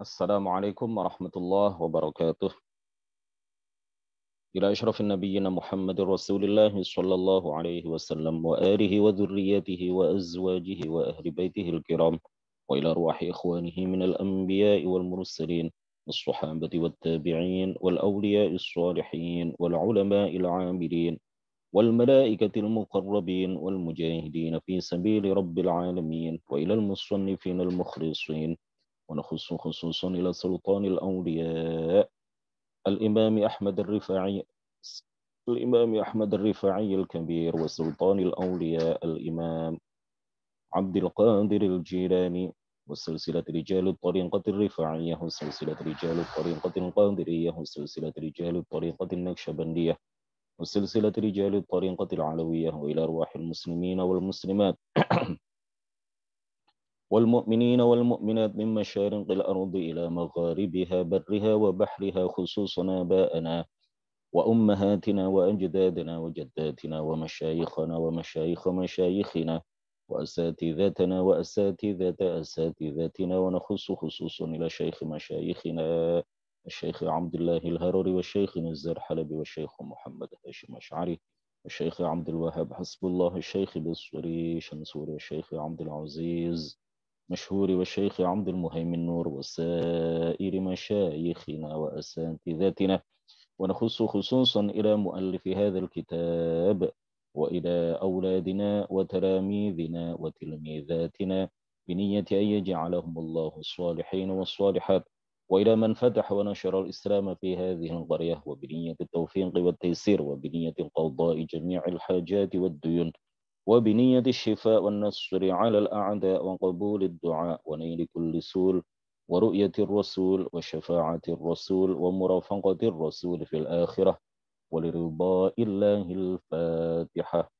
السلام عليكم ورحمة الله وبركاته إلى أشرف النبيين محمد رسول الله صلى الله عليه وسلم وآله وذريته وأزواجه وأهل بيته الكرام وإلى أرواح إخوانه من الأنبياء والمرسلين والصحابة والتابعين والأولياء الصالحين والعلماء العاملين والملائكة المقربين والمجاهدين في سبيل رب العالمين وإلى المصنفين المخلصين ونخص خصوصا إلى سلطان الأولياء الإمام أحمد الرفاعي الإمام أحمد الرفاعي الكبير وسلطان الأولياء الإمام عبد القادر الجيلاني وسلسلة رجال الطريقة الرفاعية وسلسلة رجال الطريقة القادرية وسلسلة رجال الطريقة النكشبندية وسلسلة رجال الطريقة العلوية وإلى أرواح المسلمين والمسلمات والمؤمنين والمؤمنات من مشارق الأرض إلى مغاربها برها وبحرها خصوصا باءنا وأمهاتنا وأجدادنا وجداتنا ومشايخنا ومشايخ مشايخنا وأساتذتنا وأساتذة أساتذتنا ونخص خصوصا إلى شيخ مشايخنا الشيخ عبد الله الهروري والشيخ نزار حلبي والشيخ محمد هاشم أشعري الشيخ عبد الوهاب حسب الله الشيخ بصوري شمسوري الشيخ عبد العزيز مشهور والشيخ عبد المهيمن نور وسائر مشايخنا وأساتذتنا ونخص خصوصا إلى مؤلف هذا الكتاب وإلى أولادنا وتلاميذنا وتلميذاتنا بنية أن يجعلهم الله الصالحين والصالحات وإلى من فتح ونشر الإسلام في هذه القرية وبنية التوفيق والتيسير وبنية القضاء جميع الحاجات والديون وبنية الشفاء والنصر على الأعداء وقبول الدعاء ونيل كل سول ورؤية الرسول وشفاعة الرسول ومرافقة الرسول في الآخرة ولرضاء الله الفاتحة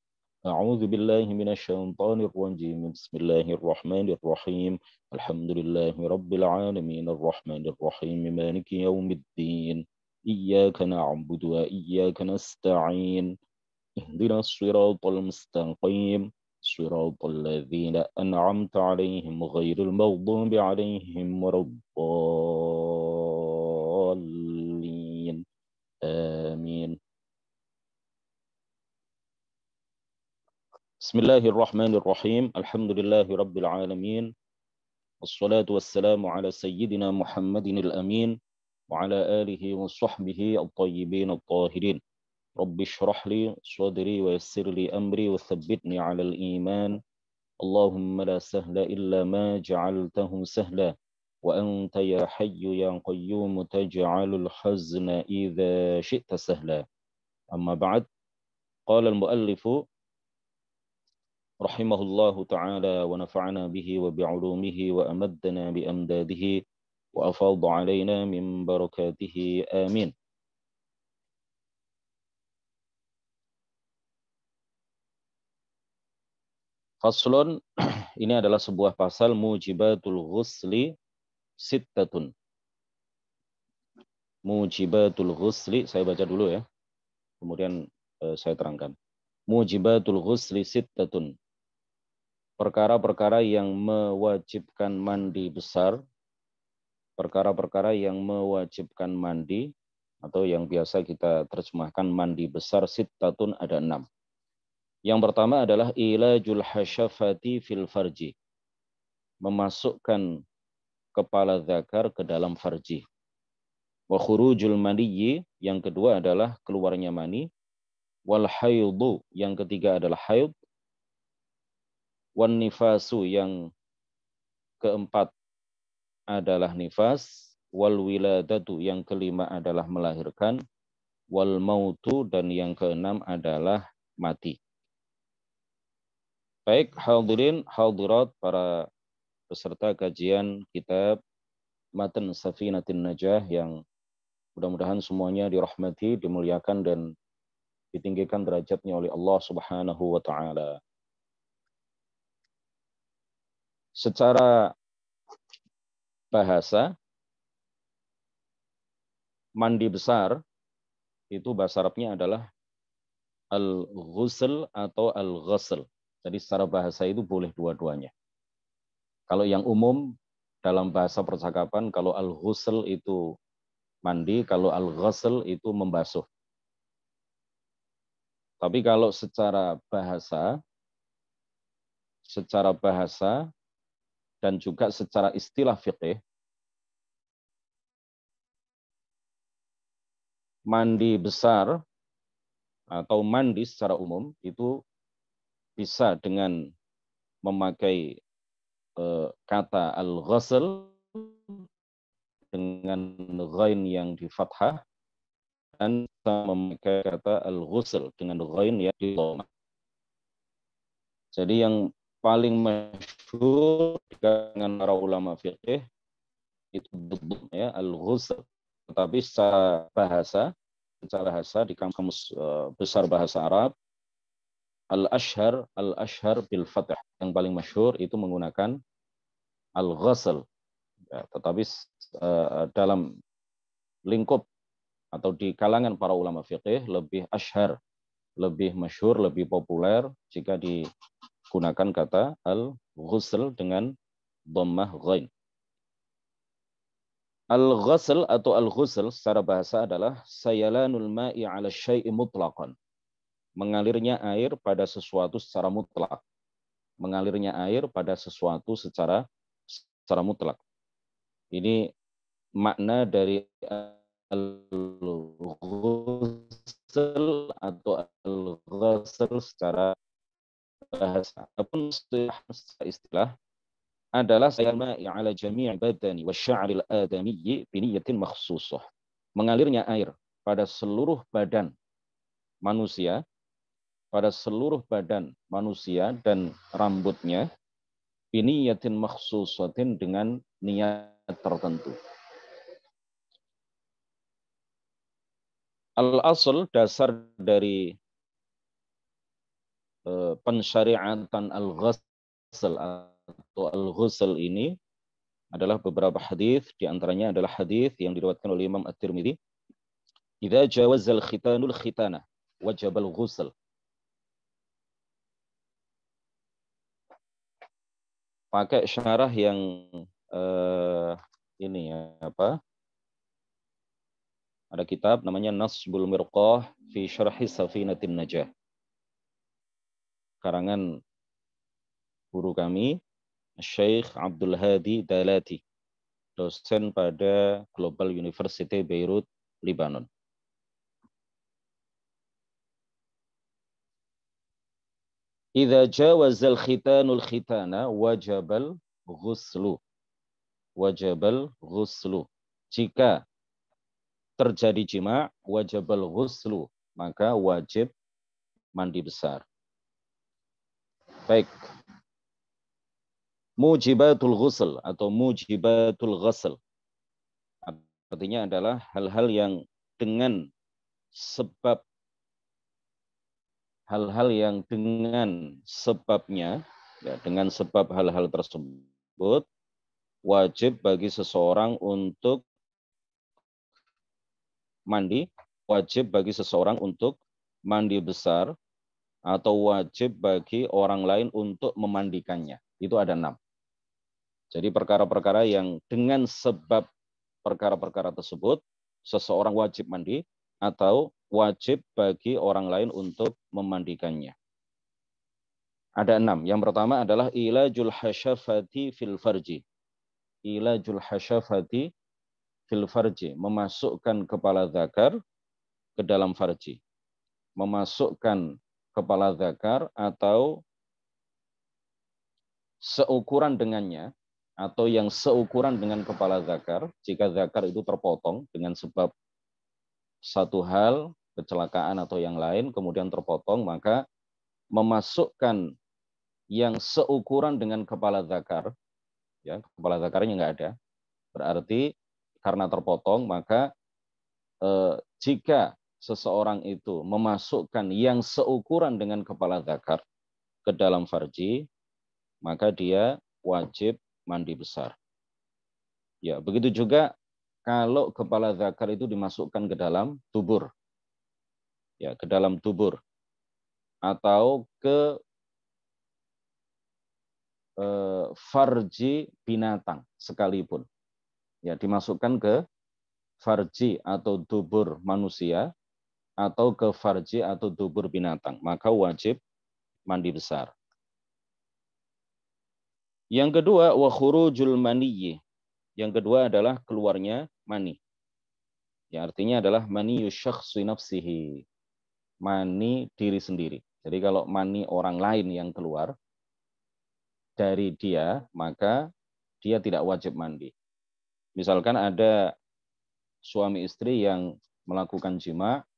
أعوذ بالله من الشيطان الرجيم بسم الله الرحمن الرحيم الحمد لله رب العالمين الرحمن الرحيم مالك يوم الدين إياك نعبد وإياك نستعين اهدنا الصراط المستقيم صراط الذين أنعمت عليهم غير المغضوب عليهم ولا الضالين آمين بسم الله الرحمن الرحيم الحمد لله رب العالمين والصلاة والسلام على سيدنا محمد الأمين وعلى آله وصحبه الطيبين الطاهرين رب اشرح لي صدري ويسر لي أمري وثبتني على الإيمان اللهم لا سهل إلا ما جعلته سهلا وأنت يا حي يا قيوم تجعل الحزن إذا شئت سهلا أما بعد قال المؤلف رحمه الله تعالى ونفعنا به وبعلومه وأمدنا بأمداده وأفاض علينا من بركاته آمين Faslun ini adalah sebuah pasal mujibatul ghusli sittatun. Mujibatul ghusli, saya baca dulu ya. Kemudian eh, saya terangkan. Mujibatul ghusli sittatun. Perkara-perkara yang mewajibkan mandi besar. Perkara-perkara yang mewajibkan mandi atau yang biasa kita terjemahkan mandi besar sittatun ada enam. Yang pertama adalah ilajul hasyafati fil farji. Memasukkan kepala zakar ke dalam farji. Wa khurujul maniyyi, yang kedua adalah keluarnya mani. Wal haydu, yang ketiga adalah haid. Wan nifasu, yang keempat adalah nifas. Wal wiladatu, yang kelima adalah melahirkan. Wal mautu, dan yang keenam adalah mati. Baik hadirin hadirat para peserta kajian kitab Matan Safinatin Najah yang mudah-mudahan semuanya dirahmati, dimuliakan dan ditinggikan derajatnya oleh Allah Subhanahu wa taala. Secara bahasa mandi besar itu bahasa Arabnya adalah al-ghusl atau al-ghusl jadi secara bahasa itu boleh dua-duanya. Kalau yang umum dalam bahasa percakapan, kalau al-ghusl itu mandi, kalau al-ghusl itu membasuh. Tapi kalau secara bahasa, secara bahasa dan juga secara istilah fikih, mandi besar atau mandi secara umum itu bisa dengan memakai uh, kata al-ghasl dengan ghain yang di fathah dan bisa memakai kata al-ghusl dengan ghain yang di dhamma. Jadi yang paling masyhur dengan para ulama fiqih itu betul ya al-ghusl. Tetapi secara bahasa, secara bahasa di kamus eh, besar bahasa Arab Al-Ashhar, Al-Ashhar bil fatah yang paling masyhur itu menggunakan al-ghasl. Ya, tetapi uh, dalam lingkup atau di kalangan para ulama fiqih lebih ashhar, lebih masyhur, lebih populer jika digunakan kata al-ghusl dengan dhammah ghain. Al-ghasl atau al-ghusl secara bahasa adalah sayalanul ma'i ala syai'i mutlaqan mengalirnya air pada sesuatu secara mutlak. Mengalirnya air pada sesuatu secara secara mutlak. Ini makna dari al-ghusl atau al-ghusl secara bahasa. secara istilah adalah sayama'i ala jami' badani wa sya'ril adamiyyi biniyatin makhsusuh. Mengalirnya air pada seluruh badan manusia pada seluruh badan manusia dan rambutnya ini yatin maksusatin dengan niat tertentu. Al-asl dasar dari uh, pensyariatan al-ghusl atau al-ghusl ini adalah beberapa hadis di antaranya adalah hadis yang diriwayatkan oleh Imam At-Tirmidzi. "Idza jawazal khitanul khitana wajabal ghusl." pakai syarah yang uh, ini ya, apa? Ada kitab namanya Nasbul Mirqah fi Syarhi Safinatin Najah. Karangan guru kami Syekh Abdul Hadi Dalati, dosen pada Global University Beirut, Lebanon. Idza jawazal khitanul khitana wajabal ghuslu. Wajabal ghuslu. Jika terjadi jima wajabal ghuslu, maka wajib mandi besar. Baik. Mujibatul ghusl atau mujibatul ghusl. Artinya adalah hal-hal yang dengan sebab hal-hal yang dengan sebabnya, ya, dengan sebab hal-hal tersebut, wajib bagi seseorang untuk mandi, wajib bagi seseorang untuk mandi besar, atau wajib bagi orang lain untuk memandikannya. Itu ada enam. Jadi perkara-perkara yang dengan sebab perkara-perkara tersebut, seseorang wajib mandi atau wajib bagi orang lain untuk memandikannya. Ada enam. Yang pertama adalah ilajul hasyafati fil farji. Ilajul hasyafati fil farji. Memasukkan kepala zakar ke dalam farji. Memasukkan kepala zakar atau seukuran dengannya atau yang seukuran dengan kepala zakar, jika zakar itu terpotong dengan sebab satu hal kecelakaan atau yang lain kemudian terpotong maka memasukkan yang seukuran dengan kepala zakar ya kepala zakarnya nggak ada berarti karena terpotong maka eh, jika seseorang itu memasukkan yang seukuran dengan kepala zakar ke dalam farji maka dia wajib mandi besar ya begitu juga kalau kepala zakar itu dimasukkan ke dalam tubur ya ke dalam tubur atau ke eh, farji binatang sekalipun. Ya, dimasukkan ke farji atau tubur manusia atau ke farji atau tubur binatang, maka wajib mandi besar. Yang kedua, wa khurujul maniyyi. Yang kedua adalah keluarnya mani. Ya, artinya adalah mani syakhsi nafsihi mani diri sendiri. Jadi kalau mani orang lain yang keluar dari dia, maka dia tidak wajib mandi. Misalkan ada suami istri yang melakukan jima,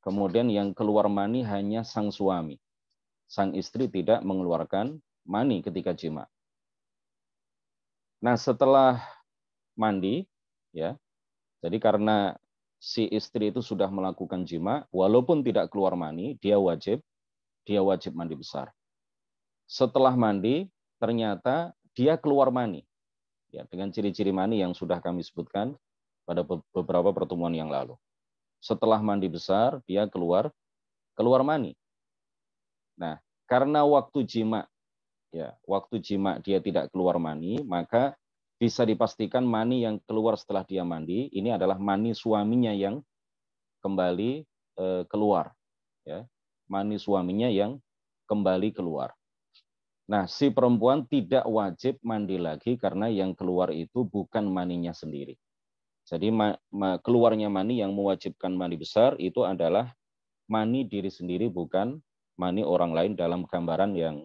kemudian yang keluar mani hanya sang suami. Sang istri tidak mengeluarkan mani ketika jima. Nah, setelah mandi, ya. Jadi karena si istri itu sudah melakukan jima, walaupun tidak keluar mani, dia wajib dia wajib mandi besar. Setelah mandi, ternyata dia keluar mani. Ya, dengan ciri-ciri mani yang sudah kami sebutkan pada beberapa pertemuan yang lalu. Setelah mandi besar, dia keluar keluar mani. Nah, karena waktu jima ya, waktu jima dia tidak keluar mani, maka bisa dipastikan mani yang keluar setelah dia mandi ini adalah mani suaminya yang kembali eh, keluar ya mani suaminya yang kembali keluar nah si perempuan tidak wajib mandi lagi karena yang keluar itu bukan maninya sendiri jadi keluarnya mani yang mewajibkan mandi besar itu adalah mani diri sendiri bukan mani orang lain dalam gambaran yang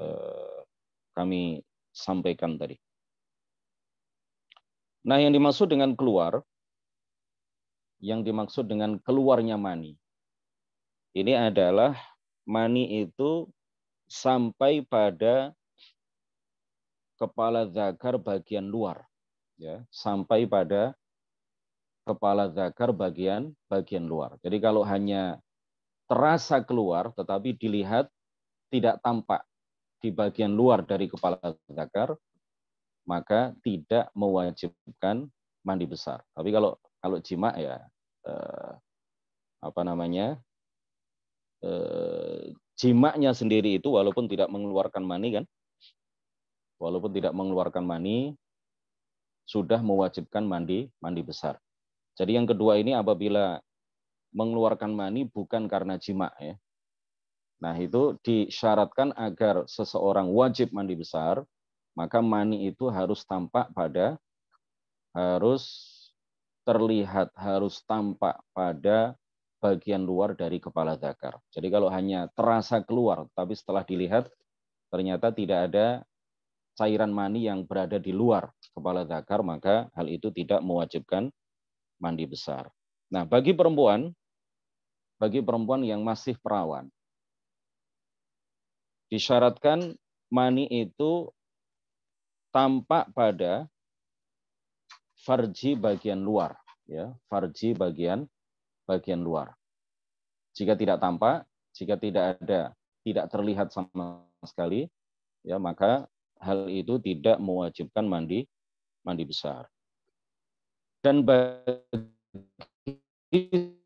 eh, kami sampaikan tadi Nah, yang dimaksud dengan keluar, yang dimaksud dengan keluarnya mani, ini adalah mani itu sampai pada kepala zakar bagian luar, ya, sampai pada kepala zakar bagian bagian luar. Jadi kalau hanya terasa keluar, tetapi dilihat tidak tampak di bagian luar dari kepala zakar, maka tidak mewajibkan mandi besar. Tapi kalau kalau jima ya eh, apa namanya eh, jimaknya sendiri itu walaupun tidak mengeluarkan mani kan, walaupun tidak mengeluarkan mani sudah mewajibkan mandi mandi besar. Jadi yang kedua ini apabila mengeluarkan mani bukan karena jima ya. Nah, itu disyaratkan agar seseorang wajib mandi besar maka mani itu harus tampak pada harus terlihat harus tampak pada bagian luar dari kepala zakar. Jadi kalau hanya terasa keluar, tapi setelah dilihat ternyata tidak ada cairan mani yang berada di luar kepala zakar, maka hal itu tidak mewajibkan mandi besar. Nah, bagi perempuan, bagi perempuan yang masih perawan, disyaratkan mani itu tampak pada farji bagian luar, ya, farji bagian bagian luar. Jika tidak tampak, jika tidak ada, tidak terlihat sama sekali, ya maka hal itu tidak mewajibkan mandi mandi besar. Dan bagi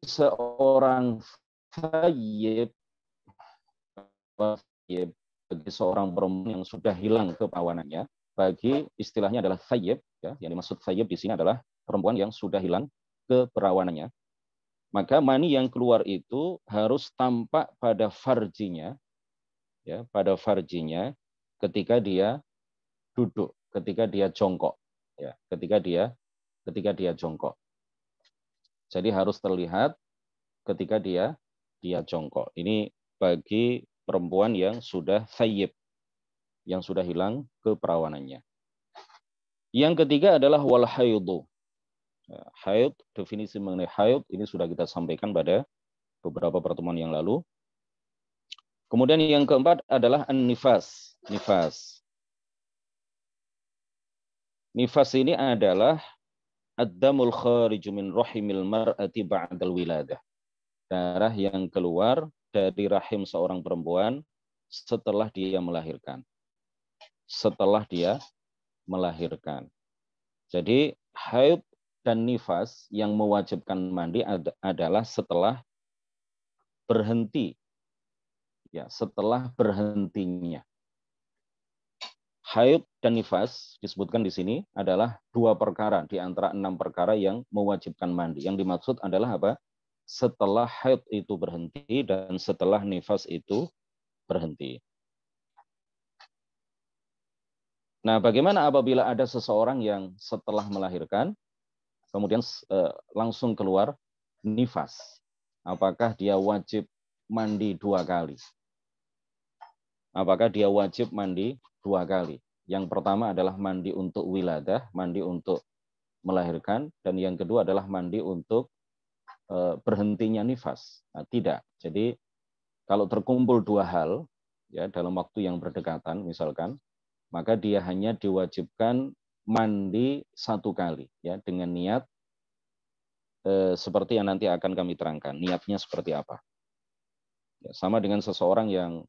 seorang fayib, bagi seorang perempuan yang sudah hilang kepawanannya, bagi istilahnya adalah thayyib, ya, yang dimaksud thayyib di sini adalah perempuan yang sudah hilang keperawanannya. Maka mani yang keluar itu harus tampak pada farjinya, ya, pada farjinya ketika dia duduk, ketika dia jongkok, ya, ketika dia ketika dia jongkok. Jadi harus terlihat ketika dia dia jongkok. Ini bagi perempuan yang sudah thayyib, yang sudah hilang keperawanannya. Yang ketiga adalah wal haidu. Ya, haid, definisi mengenai haid ini sudah kita sampaikan pada beberapa pertemuan yang lalu. Kemudian yang keempat adalah an-nifas. Nifas. Nifas ini adalah ad-damul khariju min rahimil mar'ati ba'dal wiladah. Darah yang keluar dari rahim seorang perempuan setelah dia melahirkan setelah dia melahirkan. Jadi haid dan nifas yang mewajibkan mandi adalah setelah berhenti. Ya, setelah berhentinya. Haid dan nifas disebutkan di sini adalah dua perkara di antara enam perkara yang mewajibkan mandi. Yang dimaksud adalah apa? Setelah haid itu berhenti dan setelah nifas itu berhenti. Nah, bagaimana apabila ada seseorang yang setelah melahirkan kemudian eh, langsung keluar nifas? Apakah dia wajib mandi dua kali? Apakah dia wajib mandi dua kali? Yang pertama adalah mandi untuk wiladah, mandi untuk melahirkan, dan yang kedua adalah mandi untuk eh, berhentinya nifas. Nah, tidak. Jadi kalau terkumpul dua hal ya dalam waktu yang berdekatan, misalkan maka dia hanya diwajibkan mandi satu kali ya dengan niat eh, seperti yang nanti akan kami terangkan niatnya seperti apa ya, sama dengan seseorang yang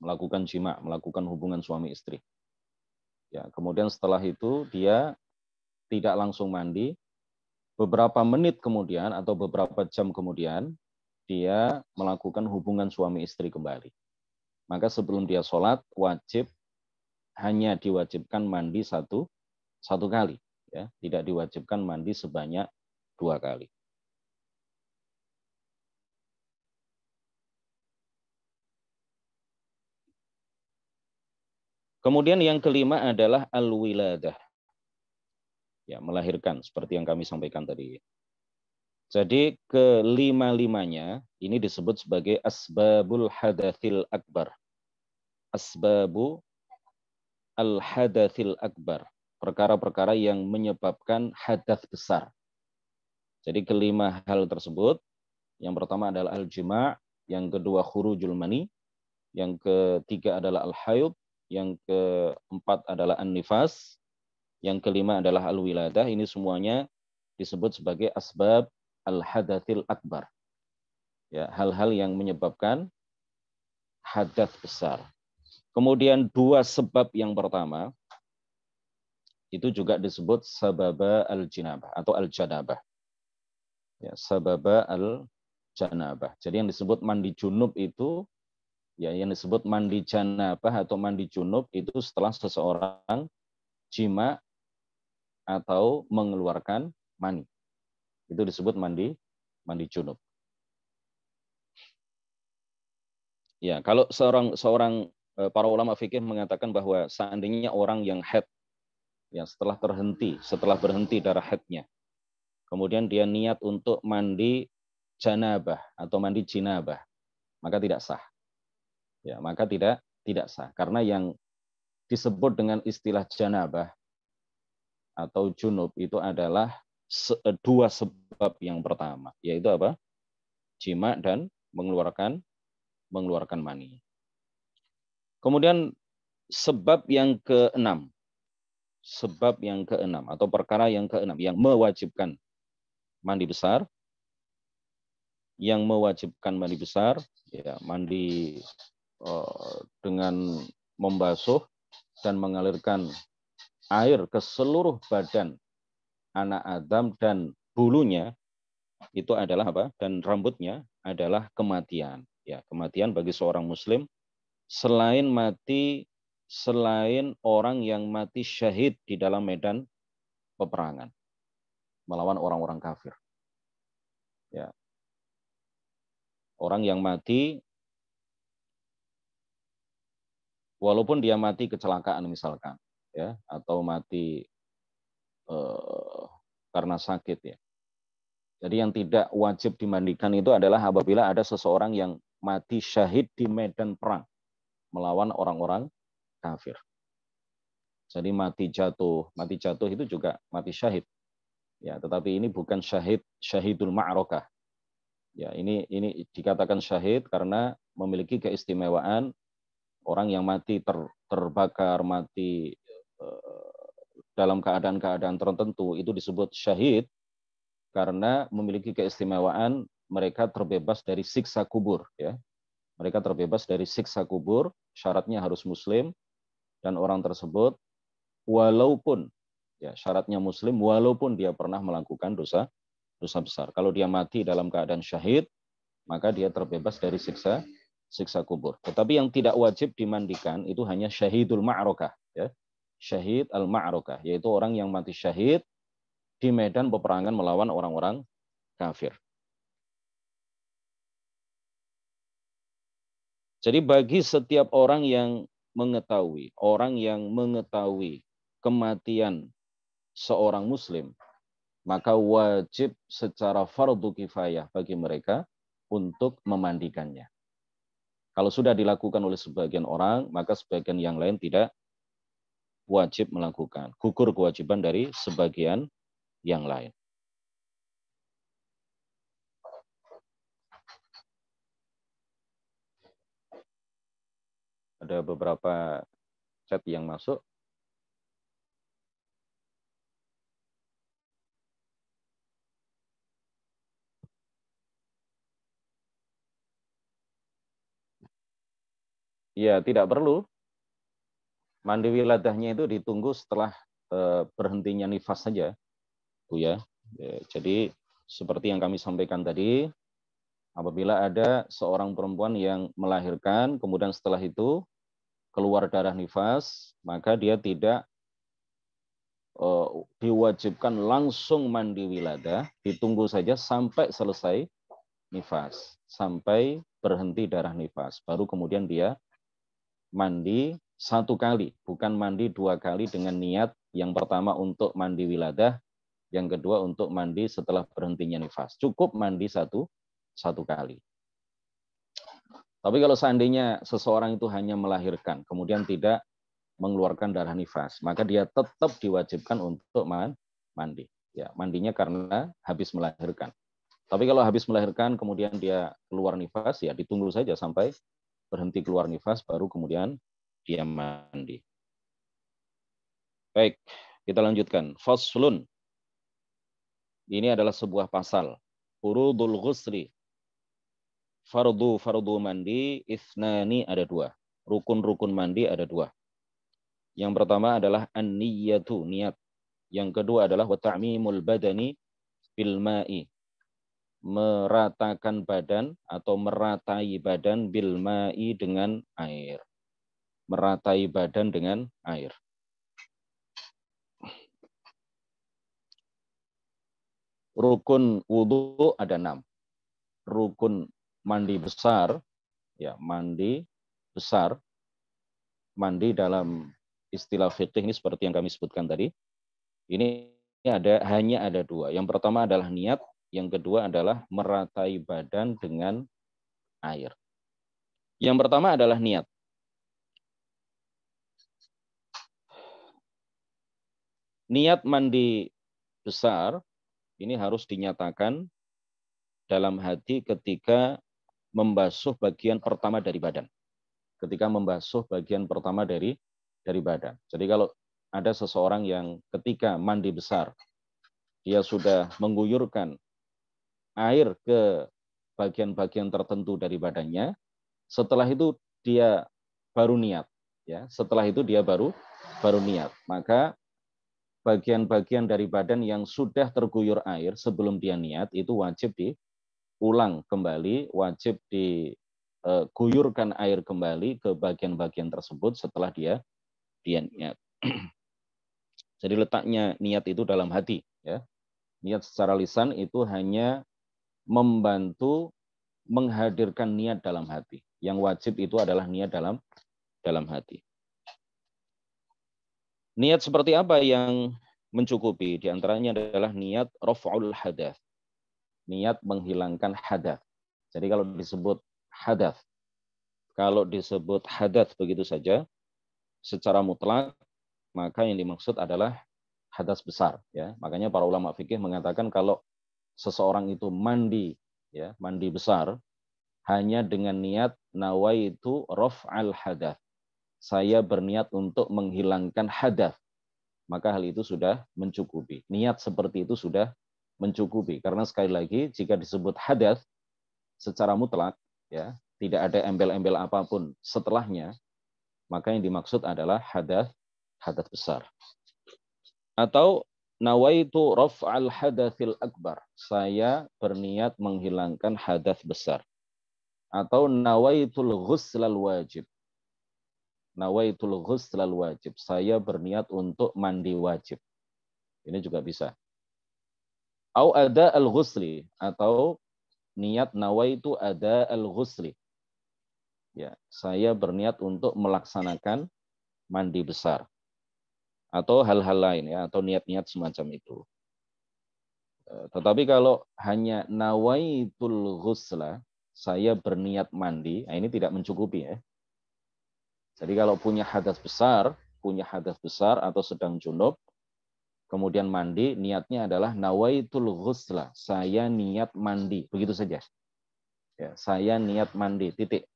melakukan jima melakukan hubungan suami istri ya kemudian setelah itu dia tidak langsung mandi beberapa menit kemudian atau beberapa jam kemudian dia melakukan hubungan suami istri kembali maka sebelum dia sholat wajib hanya diwajibkan mandi satu satu kali, ya, tidak diwajibkan mandi sebanyak dua kali. Kemudian yang kelima adalah al-wiladah. Ya, melahirkan seperti yang kami sampaikan tadi. Jadi kelima-limanya ini disebut sebagai asbabul hadathil akbar. Asbabu al-hadatsil akbar, perkara-perkara yang menyebabkan hadas besar. Jadi kelima hal tersebut, yang pertama adalah al-jima', yang kedua khurujul mani, yang ketiga adalah al hayub yang keempat adalah an-nifas, yang kelima adalah al-wiladah. Ini semuanya disebut sebagai asbab al-hadatsil akbar. Ya, hal-hal yang menyebabkan hadat besar. Kemudian dua sebab yang pertama itu juga disebut sababa al-jinabah atau al-janabah. Ya, sababa al-janabah. Jadi yang disebut mandi junub itu ya yang disebut mandi janabah atau mandi junub itu setelah seseorang jima atau mengeluarkan mani. Itu disebut mandi mandi junub. Ya, kalau seorang seorang Eh, para ulama fikih mengatakan bahwa seandainya orang yang head yang setelah terhenti, setelah berhenti darah headnya, kemudian dia niat untuk mandi janabah atau mandi jinabah, maka tidak sah. Ya, maka tidak tidak sah karena yang disebut dengan istilah janabah atau junub itu adalah eh, dua sebab yang pertama, yaitu apa? Jima dan mengeluarkan mengeluarkan mani. Kemudian sebab yang keenam. Sebab yang keenam atau perkara yang keenam yang mewajibkan mandi besar yang mewajibkan mandi besar ya mandi uh, dengan membasuh dan mengalirkan air ke seluruh badan anak Adam dan bulunya itu adalah apa dan rambutnya adalah kematian ya kematian bagi seorang muslim selain mati selain orang yang mati syahid di dalam medan peperangan melawan orang-orang kafir. Ya. Orang yang mati walaupun dia mati kecelakaan misalkan ya atau mati eh, karena sakit ya. Jadi yang tidak wajib dimandikan itu adalah apabila ada seseorang yang mati syahid di medan perang melawan orang-orang kafir. Jadi mati jatuh, mati jatuh itu juga mati syahid. Ya, tetapi ini bukan syahid syahidul ma'rokah. Ya, ini ini dikatakan syahid karena memiliki keistimewaan orang yang mati ter, terbakar, mati eh, dalam keadaan-keadaan tertentu itu disebut syahid karena memiliki keistimewaan mereka terbebas dari siksa kubur ya mereka terbebas dari siksa kubur, syaratnya harus muslim dan orang tersebut walaupun ya syaratnya muslim walaupun dia pernah melakukan dosa dosa besar. Kalau dia mati dalam keadaan syahid, maka dia terbebas dari siksa siksa kubur. Tetapi yang tidak wajib dimandikan itu hanya syahidul ma'rokah. Ya. Syahid al-ma'rokah, yaitu orang yang mati syahid di medan peperangan melawan orang-orang kafir. Jadi bagi setiap orang yang mengetahui, orang yang mengetahui kematian seorang muslim, maka wajib secara fardu kifayah bagi mereka untuk memandikannya. Kalau sudah dilakukan oleh sebagian orang, maka sebagian yang lain tidak wajib melakukan. Gugur kewajiban dari sebagian yang lain. ada beberapa chat yang masuk. Ya, tidak perlu. Mandi wiladahnya itu ditunggu setelah eh, berhentinya nifas saja, Bu ya. ya. Jadi seperti yang kami sampaikan tadi, apabila ada seorang perempuan yang melahirkan, kemudian setelah itu keluar darah nifas, maka dia tidak uh, diwajibkan langsung mandi wiladah ditunggu saja sampai selesai nifas, sampai berhenti darah nifas. Baru kemudian dia mandi satu kali, bukan mandi dua kali dengan niat yang pertama untuk mandi wiladah, yang kedua untuk mandi setelah berhentinya nifas. Cukup mandi satu satu kali. Tapi kalau seandainya seseorang itu hanya melahirkan, kemudian tidak mengeluarkan darah nifas, maka dia tetap diwajibkan untuk mandi. Ya, mandinya karena habis melahirkan. Tapi kalau habis melahirkan kemudian dia keluar nifas, ya ditunggu saja sampai berhenti keluar nifas, baru kemudian dia mandi. Baik, kita lanjutkan. Faslun. Ini adalah sebuah pasal. Furudul ghusri fardu fardu mandi isnani ada dua rukun-rukun mandi ada dua yang pertama adalah an-niyatu niat yang kedua adalah watami mulbadani badani bilma'i meratakan badan atau meratai badan bilma'i dengan air meratai badan dengan air rukun wudhu ada enam rukun mandi besar, ya mandi besar, mandi dalam istilah fikih ini seperti yang kami sebutkan tadi, ini ada hanya ada dua. Yang pertama adalah niat, yang kedua adalah meratai badan dengan air. Yang pertama adalah niat. Niat mandi besar ini harus dinyatakan dalam hati ketika membasuh bagian pertama dari badan. Ketika membasuh bagian pertama dari dari badan. Jadi kalau ada seseorang yang ketika mandi besar dia sudah mengguyurkan air ke bagian-bagian tertentu dari badannya, setelah itu dia baru niat ya, setelah itu dia baru baru niat. Maka bagian-bagian dari badan yang sudah terguyur air sebelum dia niat itu wajib di, ulang kembali, wajib diguyurkan eh, air kembali ke bagian-bagian tersebut setelah dia dia niat. Jadi letaknya niat itu dalam hati, ya. Niat secara lisan itu hanya membantu menghadirkan niat dalam hati. Yang wajib itu adalah niat dalam dalam hati. Niat seperti apa yang mencukupi? Di antaranya adalah niat raf'ul hadath, niat menghilangkan hadat. Jadi kalau disebut hadat, kalau disebut hadat begitu saja, secara mutlak, maka yang dimaksud adalah hadas besar. ya Makanya para ulama fikih mengatakan kalau seseorang itu mandi, ya mandi besar, hanya dengan niat itu rof al hadat, Saya berniat untuk menghilangkan hadat, Maka hal itu sudah mencukupi. Niat seperti itu sudah mencukupi karena sekali lagi jika disebut hadas secara mutlak ya tidak ada embel-embel apapun setelahnya maka yang dimaksud adalah hadas hadas besar atau nawaitu raf'al hadatsil akbar saya berniat menghilangkan hadas besar atau nawaitul ghuslal wajib nawaitul ghuslal wajib saya berniat untuk mandi wajib ini juga bisa Au ada al-ghusli atau niat itu ada al-ghusli. Ya, saya berniat untuk melaksanakan mandi besar atau hal-hal lain ya atau niat-niat semacam itu. Eh, tetapi kalau hanya nawaitul ghusla, saya berniat mandi, nah ini tidak mencukupi ya. Jadi kalau punya hadas besar, punya hadas besar atau sedang junub, kemudian mandi niatnya adalah nawaitul ghusla saya niat mandi begitu saja ya, saya niat mandi titik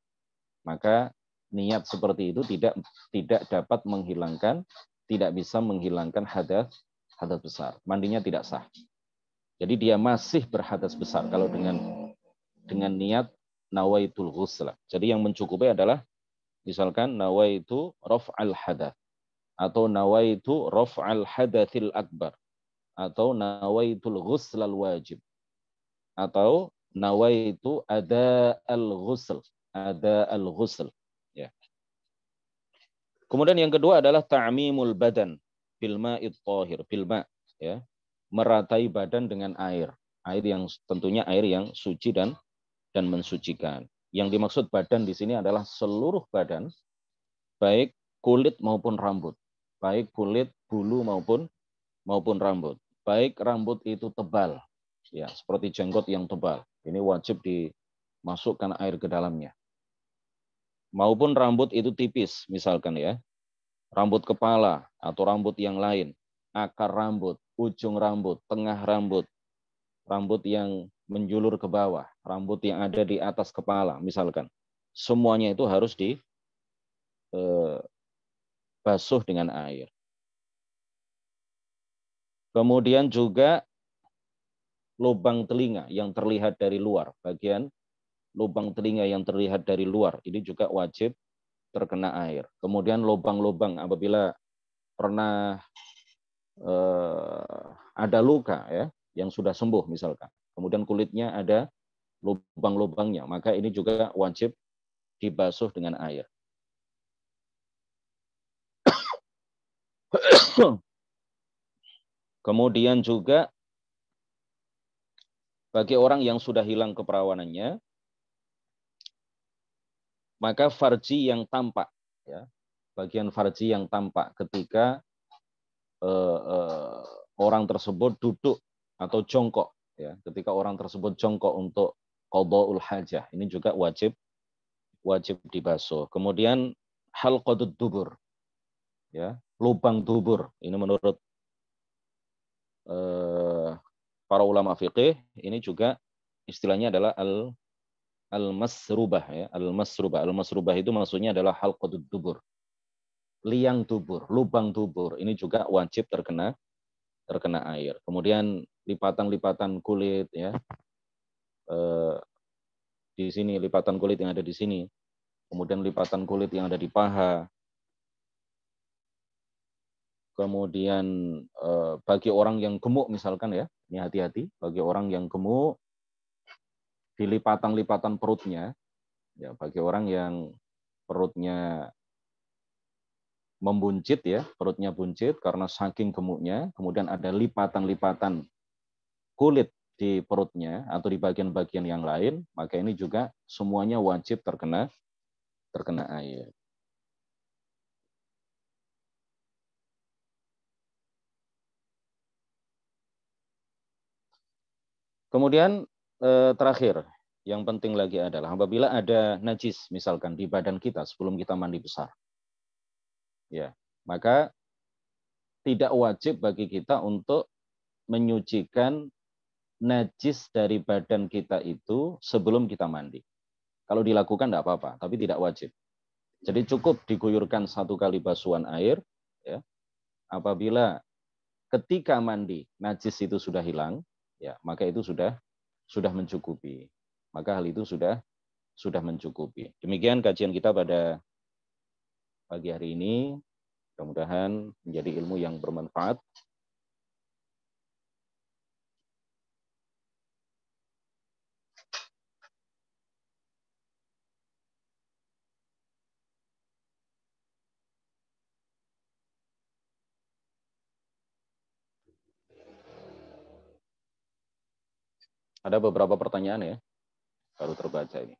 maka niat seperti itu tidak tidak dapat menghilangkan tidak bisa menghilangkan hadas hadas besar mandinya tidak sah jadi dia masih berhadas besar kalau dengan dengan niat nawaitul ghusla jadi yang mencukupi adalah misalkan nawaitu al hadas atau nawaitu raf'al hadathil akbar atau nawaitul al wajib atau nawaitu ada al ghusl ada al ghusl ya kemudian yang kedua adalah ta'mimul badan fil ma'id tahir fil ma ya meratai badan dengan air air yang tentunya air yang suci dan dan mensucikan yang dimaksud badan di sini adalah seluruh badan baik kulit maupun rambut baik kulit, bulu maupun maupun rambut. Baik rambut itu tebal, ya seperti jenggot yang tebal. Ini wajib dimasukkan air ke dalamnya. Maupun rambut itu tipis, misalkan ya. Rambut kepala atau rambut yang lain, akar rambut, ujung rambut, tengah rambut, rambut yang menjulur ke bawah, rambut yang ada di atas kepala, misalkan. Semuanya itu harus di eh, basuh dengan air. Kemudian juga lubang telinga yang terlihat dari luar, bagian lubang telinga yang terlihat dari luar, ini juga wajib terkena air. Kemudian lubang-lubang apabila pernah eh, ada luka ya yang sudah sembuh misalkan, kemudian kulitnya ada lubang-lubangnya, maka ini juga wajib dibasuh dengan air. Kemudian juga bagi orang yang sudah hilang keperawanannya, maka farji yang tampak, ya, bagian farji yang tampak ketika eh, eh, orang tersebut duduk atau jongkok, ya, ketika orang tersebut jongkok untuk qadhaul hajah, ini juga wajib wajib dibasuh. Kemudian kodut dubur, ya, lubang dubur. Ini menurut eh, para ulama fiqih, ini juga istilahnya adalah al al-masrubah ya, al-masrubah. Al-masrubah itu maksudnya adalah hal kodut dubur. Liang dubur, lubang dubur. Ini juga wajib terkena terkena air. Kemudian lipatan-lipatan kulit ya. Eh, di sini lipatan kulit yang ada di sini. Kemudian lipatan kulit yang ada di paha, kemudian eh, bagi orang yang gemuk misalkan ya, ini hati-hati bagi orang yang gemuk dilipatan-lipatan perutnya, ya bagi orang yang perutnya membuncit ya, perutnya buncit karena saking gemuknya, kemudian ada lipatan-lipatan kulit di perutnya atau di bagian-bagian yang lain, maka ini juga semuanya wajib terkena terkena air. Kemudian eh, terakhir, yang penting lagi adalah apabila ada najis misalkan di badan kita sebelum kita mandi besar. Ya, maka tidak wajib bagi kita untuk menyucikan najis dari badan kita itu sebelum kita mandi. Kalau dilakukan tidak apa-apa, tapi tidak wajib. Jadi cukup diguyurkan satu kali basuhan air. Ya. Apabila ketika mandi najis itu sudah hilang, ya maka itu sudah sudah mencukupi maka hal itu sudah sudah mencukupi demikian kajian kita pada pagi hari ini mudah-mudahan menjadi ilmu yang bermanfaat Ada beberapa pertanyaan ya, baru terbaca ini.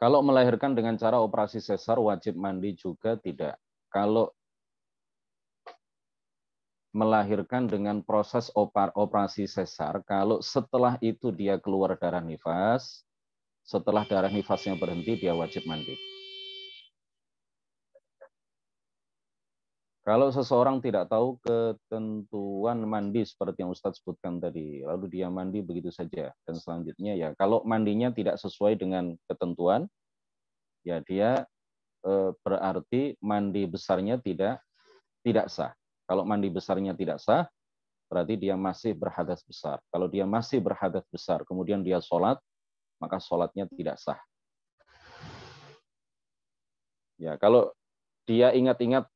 Kalau melahirkan dengan cara operasi sesar, wajib mandi juga tidak. Kalau melahirkan dengan proses operasi sesar, kalau setelah itu dia keluar darah nifas, setelah darah nifasnya berhenti, dia wajib mandi. Kalau seseorang tidak tahu ketentuan mandi seperti yang Ustadz sebutkan tadi, lalu dia mandi begitu saja, dan selanjutnya ya kalau mandinya tidak sesuai dengan ketentuan, ya dia eh, berarti mandi besarnya tidak tidak sah. Kalau mandi besarnya tidak sah, berarti dia masih berhadas besar. Kalau dia masih berhadas besar, kemudian dia sholat, maka sholatnya tidak sah. Ya, kalau dia ingat-ingat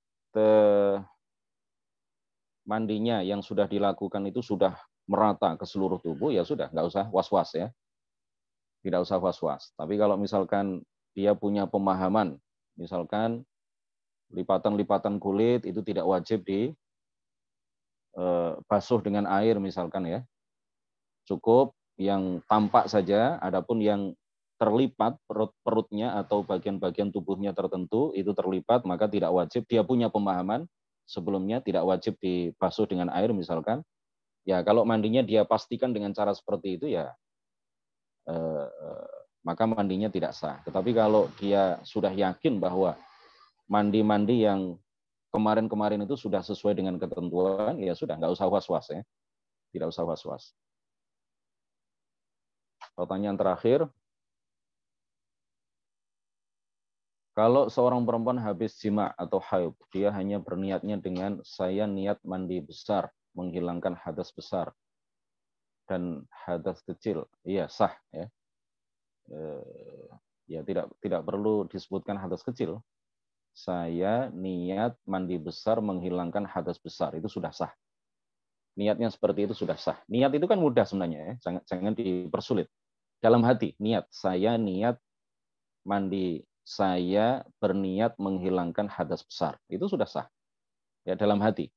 mandinya yang sudah dilakukan itu sudah merata ke seluruh tubuh, ya sudah, nggak usah was-was ya. Tidak usah was-was. Tapi kalau misalkan dia punya pemahaman, misalkan lipatan-lipatan kulit itu tidak wajib di eh, basuh dengan air misalkan ya. Cukup yang tampak saja, adapun yang terlipat perut perutnya atau bagian-bagian tubuhnya tertentu itu terlipat maka tidak wajib dia punya pemahaman sebelumnya tidak wajib dibasuh dengan air misalkan ya kalau mandinya dia pastikan dengan cara seperti itu ya eh, eh maka mandinya tidak sah tetapi kalau dia sudah yakin bahwa mandi-mandi yang kemarin-kemarin itu sudah sesuai dengan ketentuan ya sudah nggak usah was-was ya tidak usah was-was pertanyaan terakhir Kalau seorang perempuan habis jima atau haid, dia hanya berniatnya dengan saya niat mandi besar, menghilangkan hadas besar dan hadas kecil. Iya, sah ya. Eh, ya tidak tidak perlu disebutkan hadas kecil. Saya niat mandi besar menghilangkan hadas besar itu sudah sah. Niatnya seperti itu sudah sah. Niat itu kan mudah sebenarnya ya. Jangan jangan dipersulit. Dalam hati niat saya niat mandi saya berniat menghilangkan hadas besar. Itu sudah sah. Ya, dalam hati.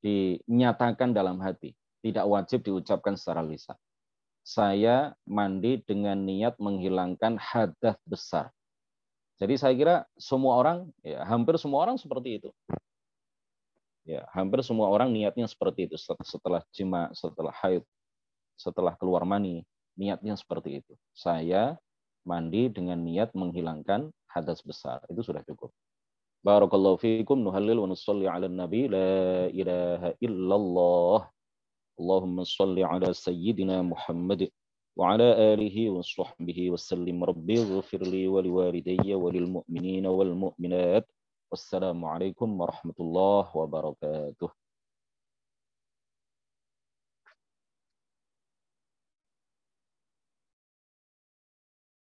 Dinyatakan dalam hati. Tidak wajib diucapkan secara lisan. Saya mandi dengan niat menghilangkan hadas besar. Jadi saya kira semua orang, ya, hampir semua orang seperti itu. Ya, hampir semua orang niatnya seperti itu setelah jima, setelah haid, setelah keluar mani, niatnya seperti itu. Saya mandi dengan niat menghilangkan hadas besar. Itu sudah cukup. Barakallahu fiikum nuhallil wa nusalli ala nabi la ilaha illallah. Allahumma salli ala sayyidina Muhammad wa ala alihi wa sahbihi wa sallim rabbi ghafir li wa walidayya wa lil mu'minina wal mu'minat. Wassalamu alaikum warahmatullahi wabarakatuh.